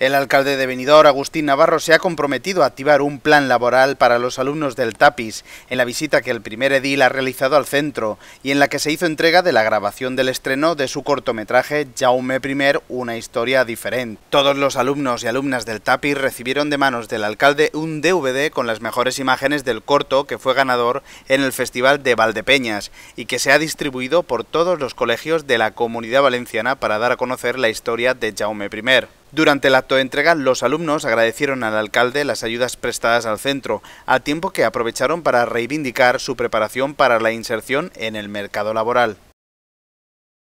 El alcalde de Benidorm, Agustín Navarro, se ha comprometido a activar un plan laboral para los alumnos del TAPIS en la visita que el primer edil ha realizado al centro y en la que se hizo entrega de la grabación del estreno de su cortometraje Jaume I, una historia diferente. Todos los alumnos y alumnas del TAPIS recibieron de manos del alcalde un DVD con las mejores imágenes del corto que fue ganador en el Festival de Valdepeñas y que se ha distribuido por todos los colegios de la Comunidad Valenciana para dar a conocer la historia de Jaume I. Durante el acto de entrega, los alumnos agradecieron al alcalde las ayudas prestadas al centro, a tiempo que aprovecharon para reivindicar su preparación para la inserción en el mercado laboral.